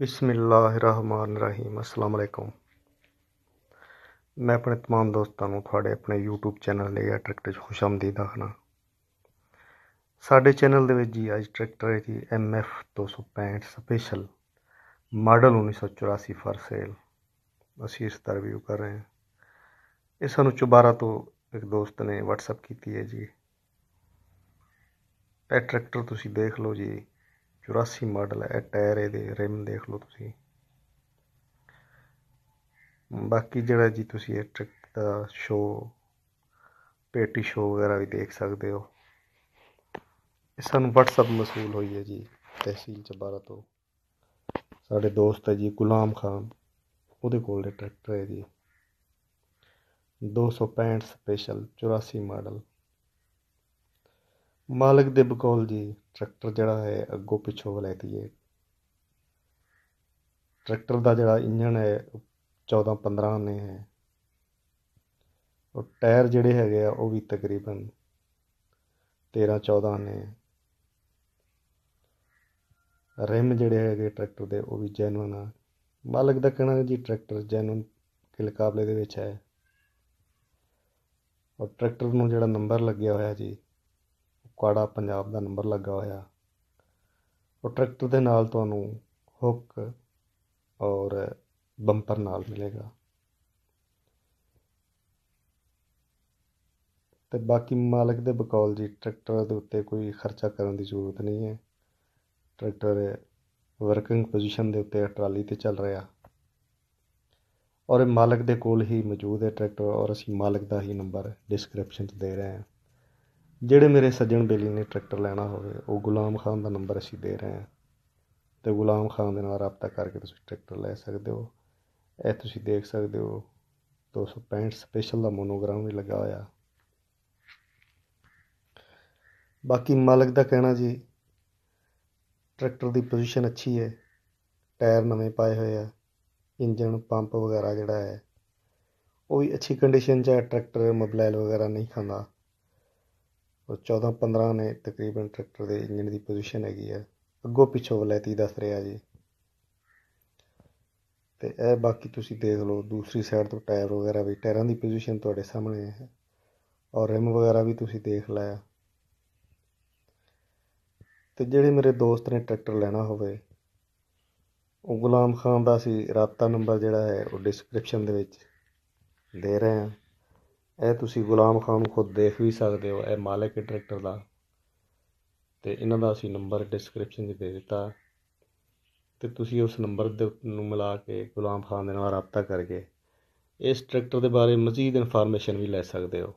ਬਿਸਮਿਲ੍ਲਾਹਿਰਰahmanirrahim ਅਸਲਾਮ ਅਲੈਕੁਮ ਮੈਂ ਆਪਣੇ तमाम ਦੋਸਤਾਂ ਨੂੰ ਤੁਹਾਡੇ ਆਪਣੇ YouTube ਚੈਨਲ ਲਈ ਟਰੈਕਟਰ 'ਚ ਖੁਸ਼ਾਮਦੀਦ ਆਖਣਾ ਸਾਡੇ ਚੈਨਲ ਦੇ ਵਿੱਚ ਜੀ ਅੱਜ ਟਰੈਕਟਰ ਹੈ ਜੀ MF 265 special model 1984 for sale ਅਸੀਂ ਇਸ ਦਾ ਰਿਵਿਊ ਕਰ ਰਹੇ ਹਾਂ ਇਹ ਸਾਨੂੰ ਚੁਬਾਰਾ ਤੋਂ ਇੱਕ ਦੋਸਤ ਨੇ WhatsApp ਕੀਤੀ ਹੈ ਜੀ ਇਹ ਟਰੈਕਟਰ ਤੁਸੀਂ ਦੇਖ ਲਓ ਜੀ 84 ਮਾਡਲ ਹੈ ਟਾਇਰ ਇਹਦੇ ਰਿਮ ਦੇਖ ਲਓ ਤੁਸੀਂ ਬਾਕੀ ਜਿਹੜਾ ਜੀ ਤੁਸੀਂ ਇਹ ਟ੍ਰਿਕ ਦਾ ਸ਼ੋ ਪੇਟੀ ਸ਼ੋ ਵਗੈਰਾ ਵੀ ਦੇਖ ਸਕਦੇ ਹੋ ਇਹ ਸਾਨੂੰ WhatsApp ਮਸੂਲ ਹੋਈ ਹੈ ਜੀ ਤਹਿਸੀਲ ਚਬਾਰਾ ਤੋਂ ਸਾਡੇ ਦੋਸਤ ਹੈ ਜੀ ਗੁਲਾਮ ਖਾਨ ਉਹਦੇ ਕੋਲ ਦੇ ਟਰੈਕਟਰ ਹੈ ਜੀ 265 ਸਪੈਸ਼ਲ 84 ਮਾਡਲ ਮਾਲਕ ਦੇ ਬਕੌਲ ਜੀ ਟਰੈਕਟਰ ਜਿਹੜਾ ਹੈ ਅੱਗੋਂ ਪਿੱਛੋਂ ਵਲੈਤੀ ਹੈ ਟਰੈਕਟਰ ਦਾ ਜਿਹੜਾ ਇੰਜਨ ਹੈ 14 15 ਨੇ ਹੈ ਉਹ ਟਾਇਰ ਜਿਹੜੇ ਹੈਗੇ ਆ ਉਹ ਵੀ ਤਕਰੀਬਨ 13 14 ਨੇ ਰਿਮ ਜਿਹੜੇ ਹੈਗੇ ਟਰੈਕਟਰ ਦੇ ਉਹ ਵੀ ਜੈਨੂਨ ਆ ਮਾਲਕ ਦਾ ਕਹਿਣਾ ਹੈ ਜੀ ਟਰੈਕਟਰ ਜੈਨੂਨ ਦੇ ਮੁਕਾਬਲੇ ਦੇ ਵਿੱਚ ਹੈ ਔਰ ਟਰੈਕਟਰ ਨੂੰ ਜਿਹੜਾ ਨੰਬਰ ਲੱਗਿਆ ਹੋਇਆ ਜੀ ਕੁਆੜਾ ਪੰਜਾਬ ਦਾ ਨੰਬਰ ਲੱਗਾ ਹੋਇਆ ਉਹ ਟਰੈਕਟਰ ਦੇ ਨਾਲ ਤੁਹਾਨੂੰ ਹੁੱਕ ਔਰ ਬੰਪਰ ਨਾਲ ਮਿਲੇਗਾ ਤੇ ਬਾਕੀ ਮਾਲਕ ਦੇ ਬਕੌਲ ਜੀ ਟਰੈਕਟਰ ਦੇ ਉੱਤੇ ਕੋਈ ਖਰਚਾ ਕਰਨ ਦੀ ਜ਼ਰੂਰਤ ਨਹੀਂ ਹੈ ਟਰੈਕਟਰ ਵਰਕਿੰਗ ਪੋਜੀਸ਼ਨ ਦੇ ਉੱਤੇ ਟਰਾਲੀ ਤੇ ਚੱਲ ਰਿਹਾ ਔਰ ਮਾਲਕ ਦੇ ਕੋਲ ਹੀ ਮੌਜੂਦ ਹੈ ਟਰੈਕਟਰ ਔਰ ਅਸੀਂ ਮਾਲਕ ਦਾ ਹੀ ਨੰਬਰ ਡਿਸਕ੍ਰਿਪਸ਼ਨ 'ਚ ਦੇ ਰਹੇ ਹਾਂ ਜਿਹੜੇ ਮੇਰੇ ਸੱਜਣ ਬੇਲੀ ਨੇ ਟਰੈਕਟਰ ਲੈਣਾ ਹੋਵੇ ਉਹ ਗੁਲਾਮ ਖਾਨ ਦਾ ਨੰਬਰ ਅਸੀਂ ਦੇ ਰਹੇ ਹਾਂ ਅਤੇ ਗੁਲਾਮ ਖਾਨ ਦੇ ਨਾਲ ਰਾਬਤਾ ਕਰਕੇ ਤੁਸੀਂ ਟਰੈਕਟਰ ਲੈ ਸਕਦੇ ਹੋ ਇਹ ਤੁਸੀਂ ਦੇਖ ਸਕਦੇ ਹੋ 265 ਸਪੈਸ਼ਲ ਦਾ ਮੋਨੋਗ੍ਰਾਮ ਵੀ ਲੱਗਾ ਹੋਇਆ ਬਾਕੀ ਮਾਲਕ ਦਾ ਕਹਿਣਾ ਜੀ ਟਰੈਕਟਰ ਦੀ ਪੋਜੀਸ਼ਨ ਅੱਛੀ ਹੈ ਟਾਇਰ ਨਵੇਂ ਪਾਏ ਹੋਏ ਆ ਇੰਜਨ ਪੰਪ ਵਗੈਰਾ ਜਿਹੜਾ ਹੈ ਉਹ ਵੀ ਅੱਛੀ ਕੰਡੀਸ਼ਨ 'ਚ ਹੈ ਟਰੈਕਟਰ ਮੋਬਾਈਲ ਵਗੈਰਾ ਨਹੀਂ ਖਾਂਦਾ ਔਰ 14 15 ਨੇ ਤਕਰੀਬਨ ਟਰੈਕਟਰ ਦੇ ਇੰਜਨ ਦੀ ਪੋਜੀਸ਼ਨ ਹੈਗੀ ਆ ਅੱਗੋਂ ਪਿੱਛੋਂ ਵਲੈਤੀ ਦੱਸ ਰਿਹਾ ਜੀ ਤੇ ਇਹ ਬਾਕੀ ਤੁਸੀਂ ਦੇਖ ਲਓ ਦੂਸਰੀ ਸਾਈਡ ਤੋਂ ਟਾਇਰ ਵਗੈਰਾ ਵੀ ਟਾਇਰਾਂ ਦੀ ਪੋਜੀਸ਼ਨ ਤੁਹਾਡੇ ਸਾਹਮਣੇ ਹੈ ਔਰ ਰਿਮ ਵਗੈਰਾ ਵੀ ਤੁਸੀਂ ਦੇਖ ਲਿਆ ਤੇ ਜਿਹੜੇ ਮੇਰੇ ਦੋਸਤ ਨੇ ਟਰੈਕਟਰ ਲੈਣਾ ਹੋਵੇ ਉਹ ਗੁਲਾਮ ਖਾਨ ਦਾ ਸੀ ਰਾਤਾ ਨੰਬਰ ਜਿਹੜਾ ਹੈ ਉਹ ਡਿਸਕ੍ਰਿਪਸ਼ਨ ਦੇ ਵਿੱਚ ਦੇ ਰਹੇ ਹਾਂ ਇਹ ਤੁਸੀਂ ਗੁਲਾਮ ਖਾਨ ਨੂੰ ਖੁਦ ਦੇਖ ਵੀ ਸਕਦੇ ਹੋ ਇਹ ਮਾਲਕ ਹੈ ਟਰੈਕਟਰ ਦਾ ਤੇ ਇਹਨਾਂ ਦਾ ਅਸੀਂ ਨੰਬਰ ਡਿਸਕ੍ਰਿਪਸ਼ਨ ਦੇ ਦੇ ਦਿੱਤਾ ਤੇ ਤੁਸੀਂ ਉਸ ਨੰਬਰ ਦੇ ਨੂੰ ਮਿਲਾ ਕੇ ਗੁਲਾਮ ਖਾਨ ਦੇ ਨਾਲ رابطہ ਕਰਕੇ ਇਸ ਟਰੈਕਟਰ ਦੇ ਬਾਰੇ ਮਜ਼ੀਦ ਇਨਫੋਰਮੇਸ਼ਨ ਵੀ ਲੈ ਸਕਦੇ ਹੋ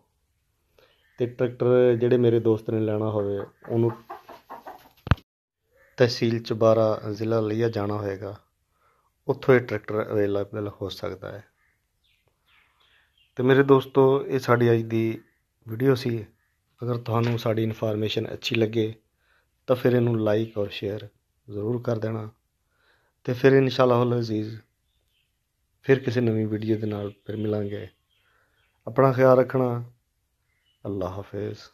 ਤੇ ਟਰੈਕਟਰ ਜਿਹੜੇ ਮੇਰੇ ਦੋਸਤ ਨੇ ਲੈਣਾ ਹੋਵੇ ਉਹਨੂੰ ਤਹਿਸੀਲ ਚਬਾਰਾ ਜ਼ਿਲ੍ਹਾ ਲਈਆ ਜਾਣਾ ਹੋਏਗਾ ਉੱਥੋਂ ਇਹ ਟਰੈਕਟਰ ਅਵੇਲੇਬਲ ਹੋ ਸਕਦਾ ਹੈ ਤੇ ਮੇਰੇ ਦੋਸਤੋ ਇਹ ਸਾਡੀ ਅੱਜ ਦੀ ਵੀਡੀਓ ਸੀ ਅਗਰ ਤੁਹਾਨੂੰ ਸਾਡੀ ਇਨਫੋਰਮੇਸ਼ਨ ਅੱਛੀ ਲੱਗੇ ਤਾਂ ਫਿਰ ਇਹਨੂੰ ਲਾਈਕ ਔਰ ਸ਼ੇਅਰ ਜ਼ਰੂਰ ਕਰ ਦੇਣਾ ਤੇ ਫਿਰ ਇਨਸ਼ਾਅੱਲਾ ਹੁਲ ਅਜ਼ੀਜ਼ ਫਿਰ ਕਿਸੇ ਨਵੀਂ ਵੀਡੀਓ ਦੇ ਨਾਲ ਫਿਰ ਮਿਲਾਂਗੇ ਆਪਣਾ ਖਿਆਲ ਰੱਖਣਾ ਅੱਲਾਹ ਹਾਫਿਜ਼